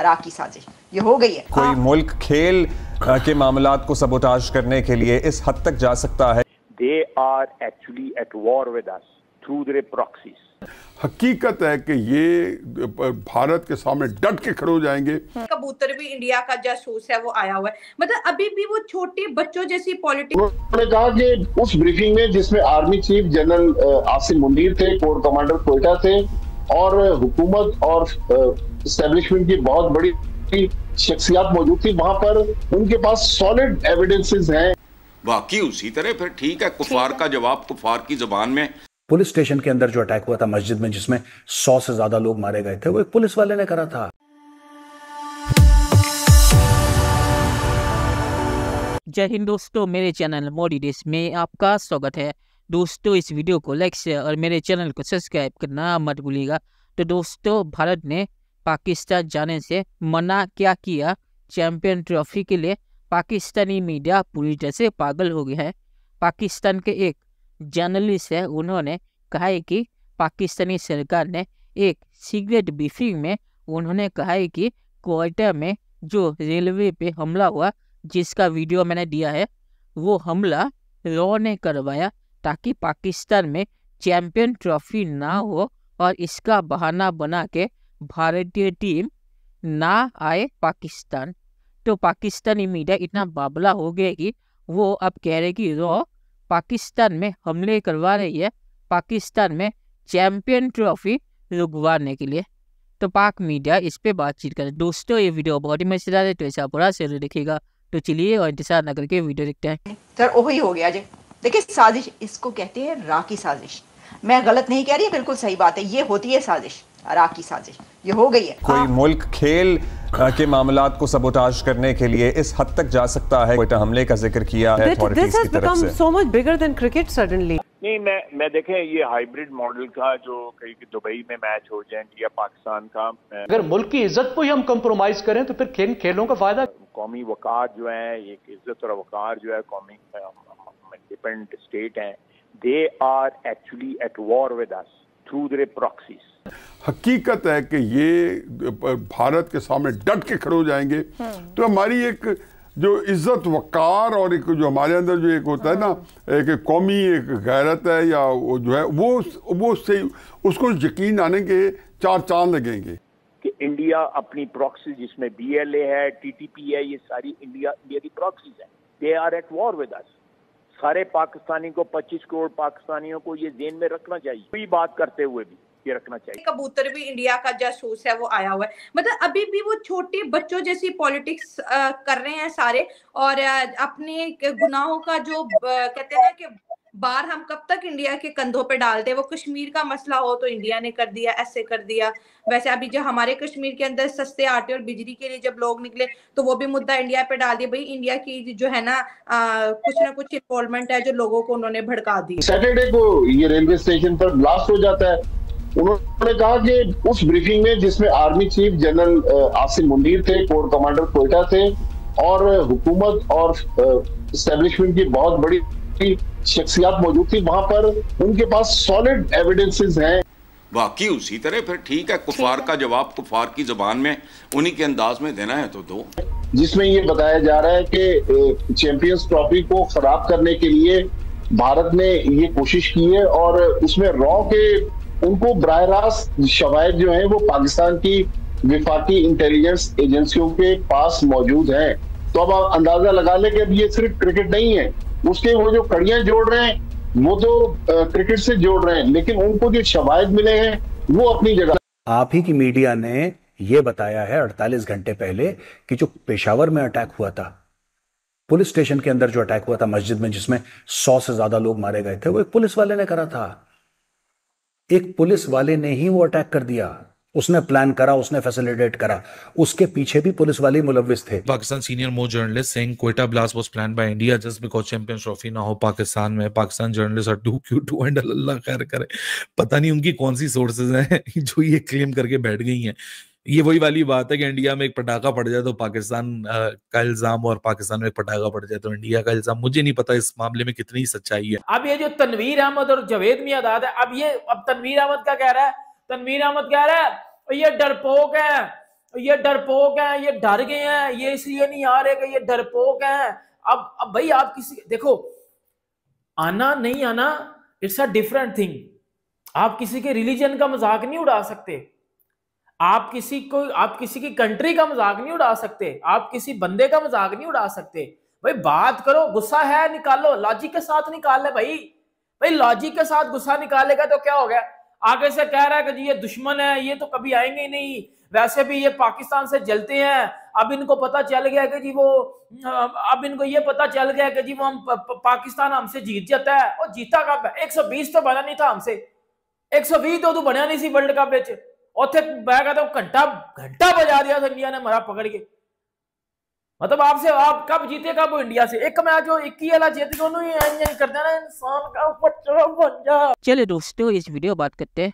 Iraq की साजिश ये हो गई है कोई हाँ। मुल्क खेल के मामला को सबोटाज करने के लिए इस हद तक जा सकता है they are actually at war with through their proxies हकीकत है कि ये भारत के सामने डट के खड़े हो जाएंगे कबूतर भी इंडिया का जासूस है वो आया हुआ है मतलब अभी भी वो छोटे बच्चों जैसी पॉलिटिक्स कहा कि उस ब्रीफिंग में जिसमें army chief general Asim Munir थे कोर कमांडर कोयटा थे और हुकूमत और स्टेब्लिशमेंट की बहुत बड़ी शख्सियात मौजूद थी वहां पर उनके पास सॉलिड एविडेंसेस हैं बाकी उसी तरह फिर ठीक है कुफार का जवाब कुफार की जबान में पुलिस स्टेशन के अंदर जो अटैक हुआ था मस्जिद में जिसमें सौ से ज्यादा लोग मारे गए थे वो एक पुलिस वाले ने करा था जय हिंद दोस्तों मेरे चैनल मोडी डिश में आपका स्वागत है दोस्तों इस वीडियो को लाइक शेयर और मेरे चैनल को सब्सक्राइब करना मत भूलिएगा तो दोस्तों भारत ने पाकिस्तान जाने से मना क्या किया चैंपियन ट्रॉफी के लिए पाकिस्तानी मीडिया पूरी तरह से पागल हो गया है पाकिस्तान के एक जर्नलिस्ट है उन्होंने कहा है कि पाकिस्तानी सरकार ने एक सीक्रेट ब्रीफिंग में उन्होंने कहा है कि कोयटा में जो रेलवे पे हमला हुआ जिसका वीडियो मैंने दिया है वो हमला रॉ ने करवाया ताकि पाकिस्तान में चैंपियन ट्रॉफी ना हो और इसका बहाना बना के भारतीय टीम ना आए पाकिस्तान तो पाकिस्तानी मीडिया इतना बाबला हो गया कि वो अब कह रहे कि रो पाकिस्तान में हमले करवा रही है पाकिस्तान में चैंपियन ट्रॉफी रुकवाने के लिए तो पाक मीडिया इस पर बातचीत करे दोस्तों ये वीडियो बहुत ही मजेदार है तो ऐसा बुरा से देखेगा तो चलिए और इंतजार न करके वीडियो देखते हैं सर वही हो गया जी देखिए साजिश इसको कहते हैं राखी साजिश मैं गलत नहीं कह रही बिल्कुल सही बात है ये होती है साजिश अराक की साजिश ये हो गई है कोई हाँ। मुल्क खेल के मामला को सबोटाज करने के लिए इस हद तक जा सकता है कोई तो हमले का जिक्र किया है नहीं मैं मैं देखें ये हाइब्रिड मॉडल का जो कहीं दुबई में मैच हो जाए या पाकिस्तान का अगर मुल्क की इज्जत को ही हम कंप्रोमाइज करें तो फिर खेल खेलों का फायदा कौमी वकार जो है एक इज्जत और वकार जो है कौमी इंडिपेंडेंट स्टेट है they are actually at war with us through their proxies. हकीकत है कि ये भारत के सामने डट के खड़े हो जाएंगे तो हमारी एक जो इज्जत वक़ार और एक जो हमारे अंदर जो एक होता है ना एक कौमी एक गैरत है या वो जो है वो वो से उसको यकीन आने के चार चांद लगेंगे कि इंडिया अपनी प्रॉक्सी जिसमें बीएलए है टीटीपी है ये सारी इंडिया इंडिया की प्रॉक्सीज है they are at war with us सारे पाकिस्तानी को 25 करोड़ पाकिस्तानियों को ये जेन में रखना चाहिए कोई बात करते हुए भी ये रखना चाहिए कबूतर भी इंडिया का जासूस है वो आया हुआ है मतलब अभी भी वो छोटे बच्चों जैसी पॉलिटिक्स कर रहे हैं सारे और अपने गुनाहों का जो कहते हैं कि बार हम कब तक इंडिया के कंधों पे डालते हैं वो कश्मीर का मसला हो तो इंडिया ने कर दिया ऐसे कर दिया वैसे अभी जो हमारे कश्मीर के अंदर सस्ते आटे और बिजली के लिए जब लोग निकले तो वो भी मुद्दा इंडिया पे डाल दिया भाई इंडिया की जो है ना आ, कुछ ना कुछ इन्वॉल्वमेंट है जो लोगों को उन्होंने भड़का दी सैटरडे को ये रेलवे स्टेशन पर ब्लास्ट हो जाता है उन्होंने कहा कि उस ब्रीफिंग में जिसमें army chief general Asim Munir थे कोर कमांडर कोयटा थे और हुकूमत और स्टेब्लिशमेंट की बहुत बड़ी की शख्सियात मौजूद थी वहां पर उनके पास सॉलिड एविडेंसेस हैं बाकी उसी तरह फिर ठीक है कुफार का जवाब कुफार की जबान में उन्हीं के अंदाज में देना है तो दो जिसमें ये बताया जा रहा है कि चैंपियंस ट्रॉफी को खराब करने के लिए भारत ने ये कोशिश की है और उसमें रॉ के उनको बरह रास्त शवायद जो है वो पाकिस्तान की विफाकी इंटेलिजेंस एजेंसियों के पास मौजूद हैं तो अब आप अंदाजा लगा लें कि अब ये सिर्फ क्रिकेट नहीं है उसके वो जो कड़ियां जोड़ रहे हैं वो तो क्रिकेट से जोड़ रहे हैं लेकिन उनको जो शवायद मिले हैं वो अपनी जगह आप ही की मीडिया ने यह बताया है 48 घंटे पहले कि जो पेशावर में अटैक हुआ था पुलिस स्टेशन के अंदर जो अटैक हुआ था मस्जिद में जिसमें सौ से ज्यादा लोग मारे गए थे वो एक पुलिस वाले ने करा था एक पुलिस वाले ने ही वो अटैक कर दिया उसने प्लान करा उसने फैसिलिटेट करा उसके पीछे भी पुलिस वाले मुलविस थे Pakistan senior most journalist Singh Quetta blast was plan by India just because champions trophy ना हो पाकिस्तान में Pakistan journalist are to queue to and अल्लाह खैर करे पता नहीं उनकी कौन सी सोर्सेज हैं जो ये क्लेम करके बैठ गई हैं ये वही वाली बात है कि इंडिया में एक पटाखा पड़ जाए तो पाकिस्तान का इल्जाम और पाकिस्तान में एक पटाखा पड़ जाए तो इंडिया का इल्जाम मुझे नहीं पता इस मामले में कितनी सच्चाई है अब ये जो तनवीर अहमद और जवेद मियादाद है अब ये अब तनवीर अहमद का कह रहा है तनवीर तो अहमद कह रहा है ये डरपोक है ये डरपोक है ये डर गए हैं ये इसलिए नहीं आ रहे कि ये डरपोक है अब अब भाई आप किसी देखो आना नहीं आना इट्स अ डिफरेंट थिंग आप किसी के रिलीजन का मजाक नहीं उड़ा सकते आप किसी को आप किसी की कंट्री का मजाक नहीं उड़ा सकते आप किसी बंदे का मजाक नहीं उड़ा सकते भाई बात करो गुस्सा है निकालो लॉजिक के साथ निकाल ले भाई भाई लॉजिक के साथ गुस्सा निकालेगा तो क्या हो गया आगे से कह रहा है कि ये दुश्मन है ये तो कभी आएंगे ही नहीं वैसे भी ये पाकिस्तान से जलते हैं अब इनको पता चल गया कि जी वो अब इनको ये पता चल गया कि जी वो हम पाकिस्तान हमसे जीत जाता है और जीता कब है बीस तो बना नहीं था हमसे बीस तो उदू बना नहीं सी वर्ल्ड कप ਵਿੱਚ गया था घंटा घंटा बजा दिया था इंडिया ने मरा पकड़ के मतलब आपसे आप कब जीते कब इंडिया से एक मैच हो एक ही जीत दोनों उन्होंने कर देना इंसान का ऊपर बच्चा बन जा चले दोस्तों इस वीडियो बात करते हैं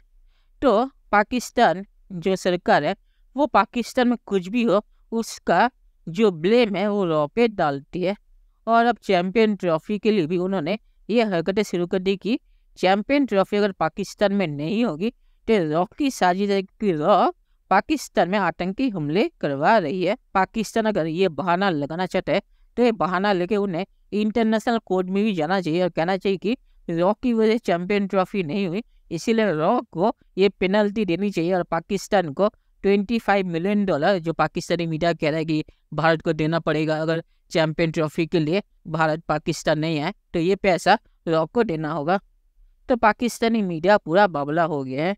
तो पाकिस्तान जो सरकार है वो पाकिस्तान में कुछ भी हो उसका जो ब्लेम है वो रॉपे डालती है और अब चैंपियन ट्रॉफी के लिए भी उन्होंने ये हरकतें शुरू कर दी कि चैंपियन ट्रॉफी अगर पाकिस्तान में नहीं होगी तो रॉक की साजिश रॉक पाकिस्तान में आतंकी हमले करवा रही है पाकिस्तान अगर ये बहाना लगाना चाहते हैं तो ये बहाना लेके उन्हें इंटरनेशनल कोर्ट में भी जाना चाहिए और कहना चाहिए कि रॉक की वजह चैंपियन ट्रॉफी नहीं हुई इसीलिए रॉक को ये पेनल्टी देनी चाहिए और पाकिस्तान को 25 मिलियन डॉलर जो पाकिस्तानी मीडिया कह रहा है कि भारत को देना पड़ेगा अगर चैंपियन ट्रॉफी के लिए भारत पाकिस्तान नहीं आए तो ये पैसा रॉक को देना होगा तो पाकिस्तानी मीडिया पूरा बबला हो गया है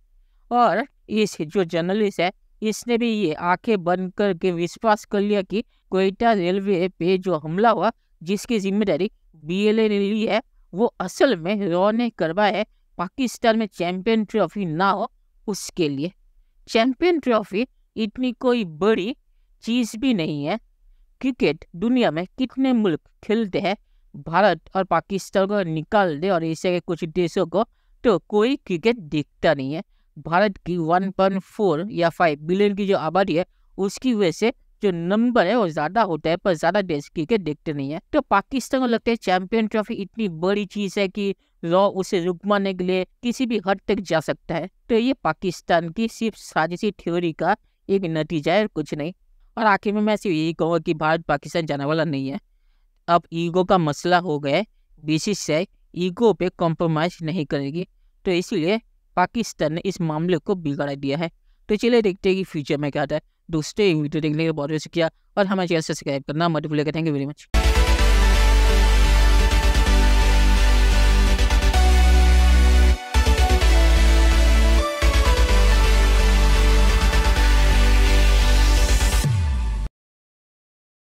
और इस जो जर्नलिस्ट है इसने भी ये आंखें बंद करके विश्वास कर लिया कि कोयटा रेलवे पे जो हमला हुआ जिसकी जिम्मेदारी बीएलए ने ली है वो असल में रॉ ने करवाया है पाकिस्तान में चैंपियन ट्रॉफी ना हो उसके लिए चैंपियन ट्रॉफी इतनी कोई बड़ी चीज़ भी नहीं है क्रिकेट दुनिया में कितने मुल्क खेलते हैं भारत और पाकिस्तान को निकाल दे और ऐसे के कुछ देशों को तो कोई क्रिकेट दिखता नहीं है भारत की 1.4 या 5 बिलियन की जो आबादी है उसकी वजह से जो नंबर है वो ज़्यादा होता है पर ज़्यादा देश की के देखते नहीं है तो पाकिस्तान को लगता है चैंपियन ट्रॉफी इतनी बड़ी चीज़ है कि लॉ उसे रुकवाने के लिए किसी भी हद तक जा सकता है तो ये पाकिस्तान की सिर्फ साजिशी थ्योरी का एक नतीजा है कुछ नहीं और आखिर में मैं सिर्फ यही कहूँगा कि भारत पाकिस्तान जाने वाला नहीं है अब ईगो का मसला हो गया बीसीसीआई ईगो पे कॉम्प्रोमाइज़ नहीं करेगी तो इसलिए पाकिस्तान ने इस मामले को बिगाड़ दिया है तो चलिए देखते हैं कि फ्यूचर में क्या आता है दोस्तों वीडियो देखने के लिए बहुत शुक्रिया और हमारे चैनल सब्सक्राइब करना मत भूलिएगा थैंक यू वेरी मच